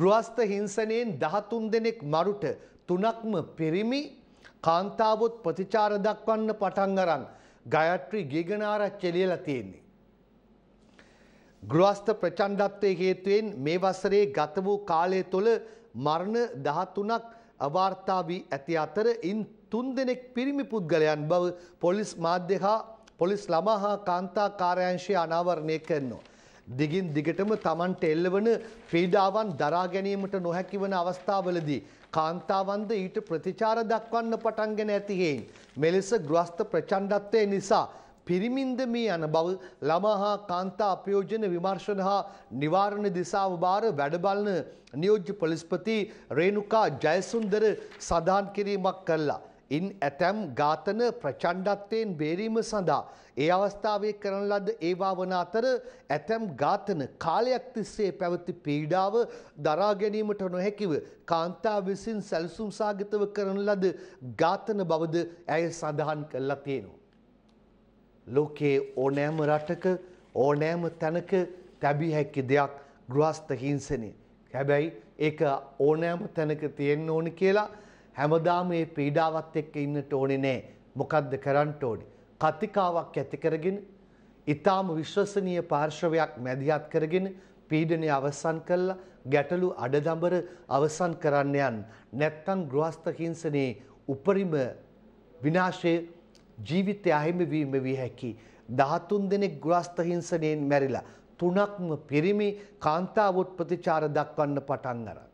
ගෘහස්ත හිංසනයෙන් 13 දෙනෙක් මරුට තුනක්ම පිරිමි කාන්තාවොත් ප්‍රතිචාර දක්වන්න පටන් අරන් ගයත්‍රි ගිගනාරච්චි ලියලා තියෙන්නේ. ගෘහස්ත ප්‍රචණ්ඩත්වයේ හේතුවෙන් මේ වසරේ ගත වූ කාලය තුළ මරණ 13ක් අවාර්තා වී ඇති අතර ඉන් 3 දෙනෙක් පිරිමි පුද්ගලයන් බව පොලිස් මාධ්‍ය හා පොලිස් ළමා හා කාන්තා කාර්යාංශය අනාවරණය කරනවා. දිගින් දිගටම Tamanට එල්ලවන පීඩාවන් දරා ගැනීමට නොහැකි වන අවස්ථාවලදී කාන්තාවන්ද ඊට ප්‍රතිචාර දක්වන්න පටන්ගෙන ඇති හේයින් මෙලෙස ගෘහස්ත ප්‍රචණ්ඩත්වය නිසා පිරිමින්ද මේ යන බව ළමා හා කාන්තා අපයෝජන විමර්ශන හා නිවාරණ දිසාව භාර වැඩබලන නියෝජ්‍ය පොලිස්පති රේණුකා ජයසුන්දර සදාන් කිරීමක් කළා. ඉන් ඇතැම් ඝාතන ප්‍රචණ්ඩත්වයෙන් බේරීම සඳහා ඒ අවස්ථාවේ කරන ලද ඒවා වන අතර ඇතැම් ඝාතන කාලයක් තිස්සේ පැවති පීඩාව දරා ගැනීමට නොහැකිව කාන්තා විසින් සැලසුම් සාගතව කරන ලද ඝාතන බවද ඇය සඳහන් කළා තියෙනවා. ලෝකයේ ඕනෑම රටක ඕනෑම තැනක තැබිය හැකි දෙයක් ගෘහස්ත හිංසනය. හැබැයි ඒක ඕනෑම තැනක තියෙන්න ඕනි කියලා හැමදාම මේ පීඩාවත් එක්ක ඉන්නට ඕනේ නෑ. මොකද්ද කරන්න ඕනේ? කතිකාවක් ඇති කරගෙන ඊටාම විශ්වසනීය පාර්ශවයක් මැදිහත් කරගෙන පීඩනය අවසන් කළා ගැටලු අඩදඹර අවසන් කරන්න යන්න. නැත්නම් ගෘහස්ත හිංසනයේ උපරිම විනාශය ජීවිතය අහිමි වීම විය හැකියි. 13 දෙනෙක් ගෘහස්ත හිංසනයෙන් මැරිලා තුනක්ම පිරිමි කාන්තාවොත් ප්‍රතිචාර දක්වන්න පටන් අරන්.